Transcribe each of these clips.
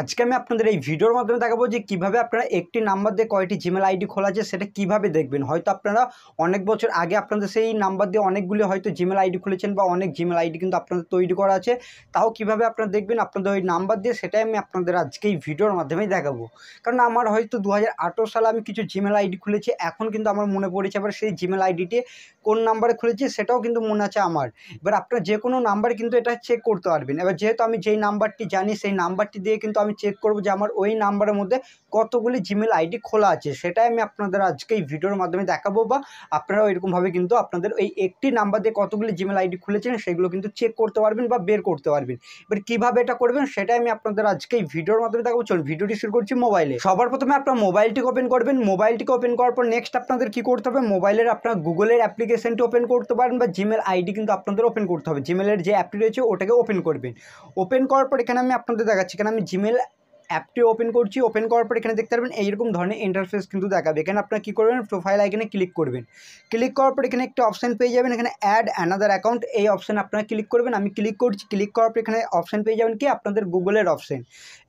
আজকে আমি আপনাদের এই ভিডিওর মাধ্যমে দেখাবো যে কিভাবে আপনারা একটি নাম্বার দিয়ে কয়টি জিমেল আইডি খোলা আছে সেটা কিভাবে দেখবেন হয়তো আপনারা অনেক বছর আগে আপনাদের সেই নাম্বার দিয়ে অনেকগুলি হয়তো জিমেল আইডি খুলেছেন বা অনেক জিমেল আইডি কিন্তু আপনাদের তৈরি করা আছে তাও কিভাবে আপনারা দেখবেন আপনাদের ওই নাম্বার দিয়ে সেটাই আমি আপনাদের আজকে এই ভিডিওর মাধ্যমেই দেখাবো কারণ আমার হয়তো দু সালে আমি কিছু জিমেল আইডি খুলেছি এখন কিন্তু আমার মনে পড়েছে আবার সেই জিমেল আইডিটি কোন নাম্বারে খুলেছি সেটাও কিন্তু মনে আছে আমার এবার আপনারা যে কোনো নাম্বার কিন্তু এটা চেক করতে পারবেন এবার যেহেতু আমি যেই নাম্বারটি জানি সেই নাম্বারটি দিয়ে কিন্তু আমি চেক করব যে আমার ওই নাম্বারের মধ্যে কতগুলি জিমেল আইডি খোলা আছে সেটাই আমি আপনাদের আজকে এই ভিডিওর মাধ্যমে দেখাবো বা আপনারাও এরকমভাবে কিন্তু আপনাদের এই একটি নাম্বার দিয়ে কতগুলি জিমেল আইডি খুলেছেন সেগুলো কিন্তু চেক করতে পারবেন বা বের করতে পারবেন এবার কীভাবে এটা করবেন সেটাই আমি আপনাদের আজকে এই ভিডিওর মাধ্যমে দেখাবো চলুন ভিডিওটি শুরু করছি মোবাইলে সবার প্রথমে আপনার মোবাইলটিকে ওপেন করবেন মোবাইলটিকে ওপেন করার পর নেক্সট আপনাদের কী করতে হবে মোবাইলের আপনার গুগলের অ্যাপ্লিকেশনটি ওপেন করতে পারেন বা জিমেল আইডি কিন্তু আপনাদের ওপেন করতে হবে জিমেলের যে অ্যাপটি রয়েছে ওটাকে ওপেন করবেন ওপেন করার পর এখানে আমি আপনাদের দেখাচ্ছি এখানে আমি জিমেল অ্যাপটি ওপেন করছি ওপেন করার পর এখানে দেখতে পারবেন এইরকম ধরনের ইন্টারফেস কিন্তু দেখাবে এখানে আপনারা কী করবেন প্রোফাইল আইকনে ক্লিক করবেন ক্লিক করার পর এখানে একটা অপশান পেয়ে যাবেন এখানে অ্যাড অ্যানাদার অ্যাকাউন্ট এই অপশান আপনারা ক্লিক করবেন আমি ক্লিক করছি ক্লিক করার পর এখানে অপশান পেয়ে যাবেন কি আপনাদের গুগলের অপশান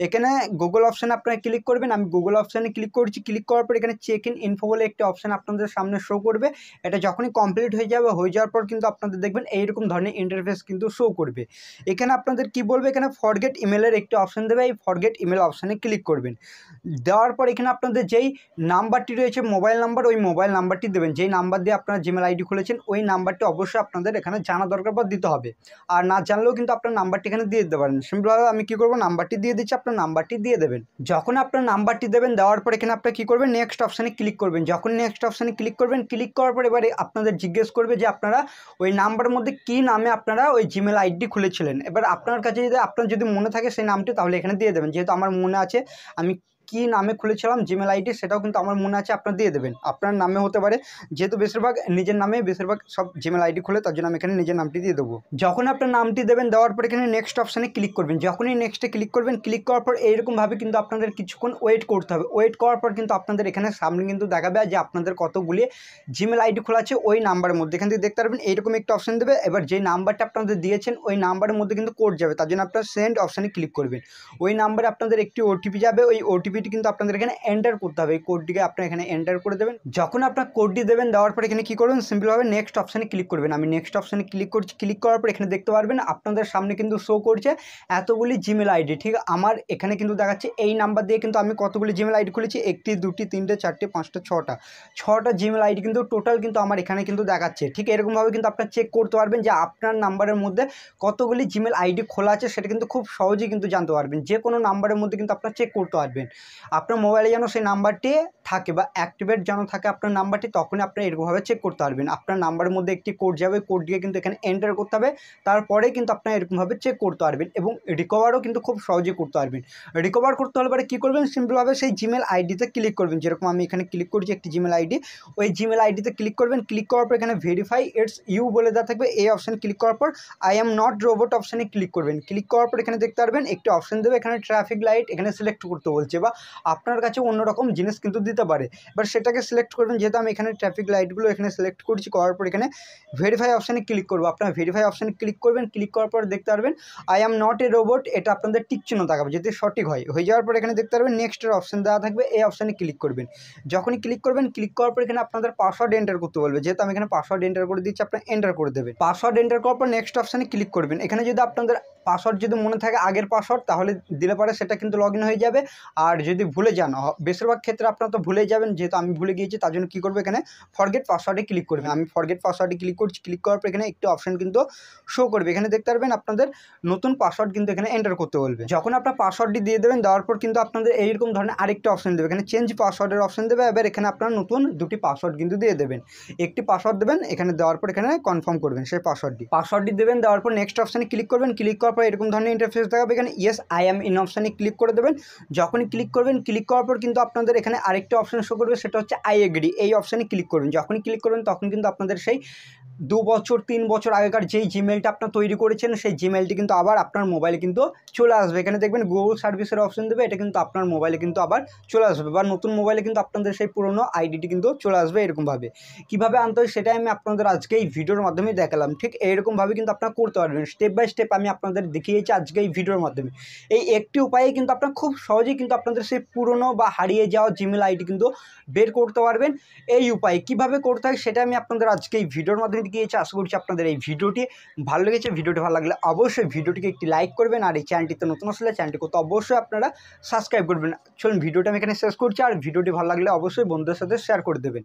এখানে গুগল অপশান আপনারা ক্লিক করবেন আমি গুগল অপশানে ক্লিক করছি ক্লিক করার পর এখানে চেক ইন ইনফো বলে একটি অপশান আপনাদের সামনে শো করবে এটা যখনই কমপ্লিট হয়ে যাবে হয়ে যাওয়ার পর কিন্তু আপনাদের দেখবেন এইরকম ধরনের ইন্টারফেস কিন্তু শো করবে এখানে আপনাদের কি বলবে এখানে ফরগেট ইমেলের একটি অপশান দেবে এই ফরগেট ইমেল অপশানে ক্লিক করবেন দেওয়ার পর এখানে আপনাদের যেই নাম্বারটি রয়েছে মোবাইল নাম্বার ওই মোবাইল নাম্বারটি দেবেন যেই নাম্বার দিয়ে আপনারা জিমেল আইডি খুলেছেন ওই নাম্বারটি অবশ্যই আপনাদের এখানে জানা দরকার বা দিতে হবে আর না জানলেও কিন্তু আপনার নাম্বারটি এখানে দিয়ে দিতে পারেন সিম্পলভাবে আমি কী করবো নাম্বারটি দিয়ে দিচ্ছি আপনার নাম্বারটি দিয়ে দেবেন যখন আপনার নাম্বারটি দেবেন দেওয়ার পর এখানে আপনার কী করবেন নেক্সট অপশানে ক্লিক করবেন যখন নেক্সট অপশানে ক্লিক করবেন ক্লিক করার পর এবারে আপনাদের জিজ্ঞেস করবে যে আপনারা ওই নাম্বারের মধ্যে কী নামে আপনারা ওই জিমেল আইডি খুলেছিলেন এবার আপনার কাছে যদি আপনার যদি মনে থাকে সেই নামটি তাহলে এখানে দিয়ে দেবেন যেহেতু আমার মনে আছে আমি কি নামে খুলেছিলাম জিমেল আইডি সেটাও কিন্তু আমার মনে আছে আপনার দিয়ে দেবেন আপনার নামে হতে পারে যেহেতু বেশিরভাগ নিজের নামে বেশিরভাগ সব জিমেল আইডি খুলে তার জন্য আমি এখানে নিজের নামটি দিয়ে দেবো যখন আপনার নামটি দেবেন দেওয়ার পর এখানে নেক্সট অপশানে ক্লিক করবেন যখনই নেক্সটে ক্লিক করবেন ক্লিক করার পর এইরকমভাবে কিন্তু আপনাদের কিছুক্ষণ ওয়েট করতে হবে ওয়েট করার পর কিন্তু আপনাদের এখানে সামনে কিন্তু দেখাবে যে আপনাদের কতগুলি জিমেল আইডি খোলা আছে ওই নাম্বারের মধ্যে এখান থেকে দেখতে পারবেন এইরকম একটা অপশান দেবে এবার যে নাম্বারটা আপনাদের দিয়েছেন ওই নাম্বারের মধ্যে কিন্তু কোড যাবে তার জন্য আপনার সেন্ড অপশানে ক্লিক করবেন ওই নাম্বারে আপনাদের একটি ওটিপি যাবে ওই ওটিপি ওটিপিটি কিন্তু আপনাদের এখানে এন্টার করতে হবে এই কোডটিকে আপনার এখানে এন্টার করে দেবেন যখন আপনার কোডটি দেবেন দেওয়ার পর এখানে কী করবেন সিম্পলভাবে নেক্সট অপশানে ক্লিক করবেন আমি নেক্সট অপশানে ক্লিক করছি ক্লিক করার পর এখানে দেখতে পারবেন আপনাদের সামনে কিন্তু শো করছে এতগুলি জিমেল আইডি ঠিক আমার এখানে কিন্তু দেখাচ্ছে এই নাম্বার দিয়ে কিন্তু আমি কতগুলি জিমেল আইডি খুলেছি একটি দুটি তিনটে চারটে পাঁচটা ছটা ছটা জিমেল আইডি কিন্তু টোটাল কিন্তু আমার এখানে কিন্তু দেখাচ্ছে ঠিক এরকমভাবে কিন্তু আপনার চেক করতে পারবেন যে আপনার নাম্বারের মধ্যে কতগুলি জিমেল আইডি খোলা আছে সেটা কিন্তু খুব সহজেই কিন্তু জানতে পারবেন যে কোনো নাম্বারের মধ্যে কিন্তু আপনার চেক করতে পারবেন আপনার মোবাইলে যেন সেই নাম্বারটি থাকে বা অ্যাক্টিভেট যেন থাকে আপনার নাম্বারটি তখনই আপনি এরকমভাবে চেক করতে পারবেন আপনার নাম্বারের মধ্যে একটি কোড যাবে কোড দিয়ে কিন্তু এখানে এন্টার করতে হবে তারপরে কিন্তু আপনার এরকমভাবে চেক করতে পারবেন এবং রিকভারও কিন্তু খুব সহজে করতে পারবেন রিকভার করতে হলে পরে কী করবেন সিম্পলভাবে সেই জিমেল আইডিতে ক্লিক করবেন যেরকম আমি এখানে ক্লিক করছি একটি জিমেল আইডি ওই জিমেল আইডিতে ক্লিক করবেন ক্লিক করার পর এখানে ভেরিফাই ইটস ইউ বলে দেওয়া থাকবে এই অপশান ক্লিক করার পর আই এম নট রোবট অপশানে ক্লিক করবেন ক্লিক করার পর এখানে দেখতে পারবেন একটি অপশান দেবে এখানে ট্রাফিক লাইট এখানে সিলেক্ট করতে বলছে বা আপনার কাছে অন্যরকম জিনিস কিন্তু দিতে পারে এবার সেটাকে সিলেক্ট করবেন যেহেতু আমি এখানে ট্রাফিক লাইটগুলো এখানে সিলেক্ট করছি করার পর এখানে ভেরিফাই অপশানে ক্লিক করবো আপনার ভেরিফাই অপশানে ক্লিক করবেন ক্লিক করার পর দেখতে পারবেন I am not a robot এটা আপনাদের টিক চিহ্ন থাকবে যদি সঠিক হয় হয়ে যাওয়ার পর এখানে দেখতে পারবেন নেক্সটের অপশান দেওয়া থাকবে এই অপশানে ক্লিক করবেন যখনই ক্লিক করবেন ক্লিক করার পর এখানে আপনাদের পাসওয়ার্ড এন্টার করতে বলবে যেহেতু আমি এখানে পাসওয়ার্ড এন্টার করে দিচ্ছি আপনার এন্টার করে দেবেন পাসওয়ার্ড এন্টার করার পর নেক্সট অপশানে ক্লিক করবেন এখানে যদি আপনাদের পাসওয়ার্ড যদি মনে থাকে আগের পাসওয়ার্ড তাহলে দিলে পরে সেটা কিন্তু লগ হয়ে যাবে আর যদি ভুলে যান বেশিরভাগ ক্ষেত্রে আপনারা তো ভুলে যাবেন যেহেতু আমি ভুলে গিয়েছি তার জন্য কী করবো এখানে ফরগেট পাসওয়ার্ডে ক্লিক করবেন আমি ফরগেট পাসওয়ার্ডে ক্লিক করছি ক্লিক করার পর এখানে একটি অপশান কিন্তু শো করবে এখানে দেখতে পারবেন আপনাদের নতুন পাসওয়ার্ড কিন্তু এখানে এন্টার করতে বলবে যখন আপনার পাসওয়ার্ডটি দিয়ে দেবেন দেওয়ার পর কিন্তু আপনাদের এইরকম ধরনের আরেকটা অপশান দেবে এখানে চেঞ্জ পাসওয়ার্ডের অপশন দেবে এবার এখানে আপনার নতুন দুটি পাসওয়ার্ড কিন্তু দিয়ে দেবেন একটি পাসওয়ার্ড দেবেন এখানে দেওয়ার পর এখানে কনফার্ম করবেন সেই পাসওয়ার্ডটি পাসওয়ার্ডটি দেবেন দেওয়ার পর নেক্সট অপশানে ক্লিক করবেন ক্লিক করার করার পর এরকম ধরনের ইন্টারফেস দেখাবে এখানে ইয়েস আই অ্যাম ইন অপশানে ক্লিক করে দেবেন যখনই ক্লিক করবেন ক্লিক করার পর কিন্তু আপনাদের এখানে আরেকটা অপশান শো করবে সেটা হচ্ছে আই এগ্রি এই অপশানে ক্লিক করবেন যখনই ক্লিক করবেন তখন কিন্তু আপনাদের সেই দু বছর তিন বছর আগেকার যেই জিমেলটা আপনার তৈরি করেছেন সেই জিমেলটি কিন্তু আবার আপনার মোবাইলে কিন্তু চলে আসবে এখানে দেখবেন গুগল সার্ভিসের অপশান দেবে এটা কিন্তু আপনার মোবাইলে কিন্তু আবার চলে আসবে বা নতুন মোবাইলে কিন্তু আপনাদের সেই পুরনো আইডিটি কিন্তু চলে আসবে এরকমভাবে কীভাবে আনতে হয় সেটাই আমি আপনাদের আজকে এই ভিডিওর মাধ্যমে দেখালাম ঠিক এরকমভাবে কিন্তু আপনারা করতে পারবেন স্টেপ বাই স্টেপ আমি আপনাদের আপনাদের দেখিয়েছি আজকে এই ভিডিওর মাধ্যমে এই একটি উপায়ে কিন্তু আপনারা খুব সহজেই কিন্তু আপনাদের সেই পুরনো বা হারিয়ে যাওয়া জিমেল আইডি কিন্তু বের করতে পারবেন এই উপায়ে কিভাবে করতে হয় সেটা আমি আপনাদের আজকে এই ভিডিওর মাধ্যমে দেখিয়েছি আশা করছি আপনাদের এই ভিডিওটি ভালো লেগেছে ভিডিওটি ভালো লাগলে অবশ্যই ভিডিওটিকে একটি লাইক করবেন আর এই চ্যানেলটিতে নতুন আসলে চ্যানেলটি করতে অবশ্যই আপনারা সাবস্ক্রাইব করবেন চলুন ভিডিওটা আমি এখানে শেষ করছি আর ভিডিওটি ভালো লাগলে অবশ্যই বন্ধুদের সাথে শেয়ার করে দেবেন